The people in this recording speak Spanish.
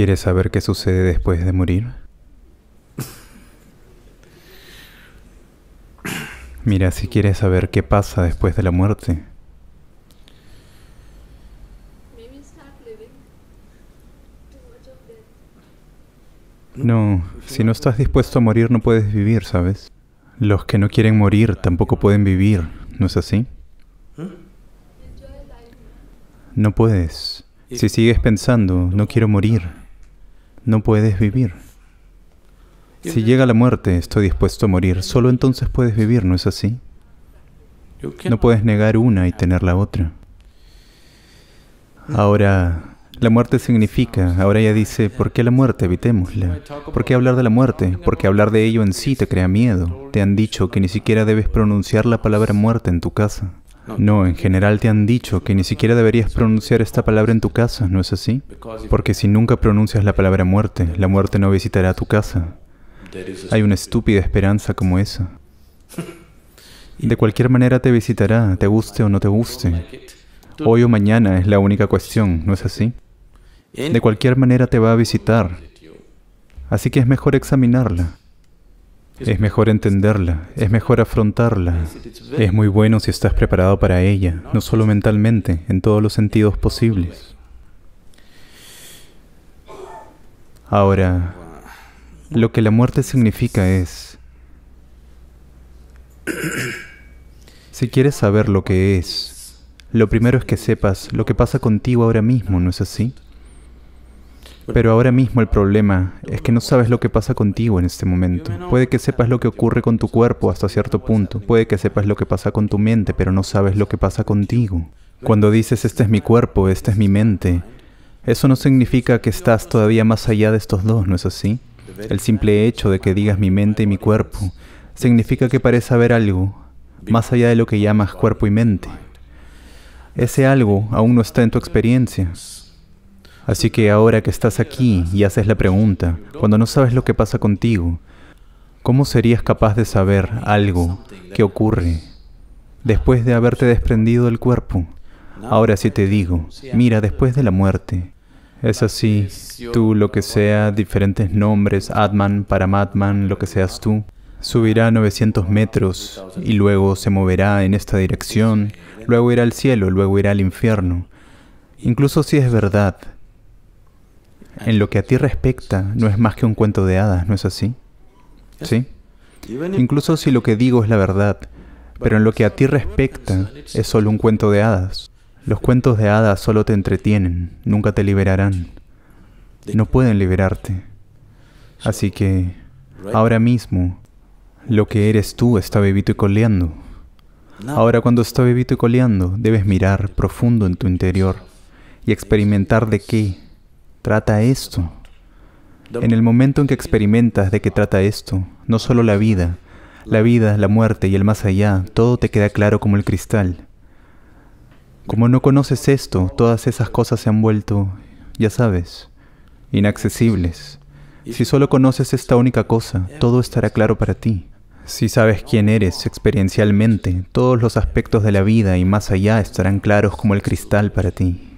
¿Quieres saber qué sucede después de morir? Mira, si quieres saber qué pasa después de la muerte. No, si no estás dispuesto a morir no puedes vivir, ¿sabes? Los que no quieren morir tampoco pueden vivir, ¿no es así? No puedes. Si sigues pensando, no quiero morir, no puedes vivir. Si llega la muerte, estoy dispuesto a morir, solo entonces puedes vivir, ¿no es así? No puedes negar una y tener la otra. Ahora, la muerte significa, ahora ella dice, ¿por qué la muerte? Evitémosla. ¿Por qué hablar de la muerte? Porque hablar de ello en sí te crea miedo. Te han dicho que ni siquiera debes pronunciar la palabra muerte en tu casa. No, en general te han dicho que ni siquiera deberías pronunciar esta palabra en tu casa, ¿no es así? Porque si nunca pronuncias la palabra muerte, la muerte no visitará tu casa. Hay una estúpida esperanza como esa. De cualquier manera te visitará, te guste o no te guste. Hoy o mañana es la única cuestión, ¿no es así? De cualquier manera te va a visitar. Así que es mejor examinarla. Es mejor entenderla, es mejor afrontarla. Es muy bueno si estás preparado para ella, no solo mentalmente, en todos los sentidos posibles. Ahora, lo que la muerte significa es... Si quieres saber lo que es, lo primero es que sepas lo que pasa contigo ahora mismo, ¿no es así? Pero ahora mismo el problema es que no sabes lo que pasa contigo en este momento. Puede que sepas lo que ocurre con tu cuerpo hasta cierto punto. Puede que sepas lo que pasa con tu mente, pero no sabes lo que pasa contigo. Cuando dices, este es mi cuerpo, esta es mi mente, eso no significa que estás todavía más allá de estos dos, ¿no es así? El simple hecho de que digas mi mente y mi cuerpo significa que parece haber algo más allá de lo que llamas cuerpo y mente. Ese algo aún no está en tu experiencia. Así que ahora que estás aquí y haces la pregunta, cuando no sabes lo que pasa contigo, ¿cómo serías capaz de saber algo que ocurre después de haberte desprendido del cuerpo? Ahora sí te digo, mira, después de la muerte, es así, tú lo que sea, diferentes nombres, Atman, Paramatman, lo que seas tú, subirá 900 metros y luego se moverá en esta dirección, luego irá al cielo, luego irá al infierno. Incluso si es verdad en lo que a ti respecta, no es más que un cuento de hadas, ¿no es así? ¿Sí? Incluso si lo que digo es la verdad, pero en lo que a ti respecta, es solo un cuento de hadas. Los cuentos de hadas solo te entretienen, nunca te liberarán. No pueden liberarte. Así que, ahora mismo, lo que eres tú está bebito y coleando. Ahora cuando está bebito y coleando, debes mirar profundo en tu interior y experimentar de qué trata esto. En el momento en que experimentas de qué trata esto, no solo la vida, la vida, la muerte y el más allá, todo te queda claro como el cristal. Como no conoces esto, todas esas cosas se han vuelto, ya sabes, inaccesibles. Si solo conoces esta única cosa, todo estará claro para ti. Si sabes quién eres experiencialmente, todos los aspectos de la vida y más allá estarán claros como el cristal para ti.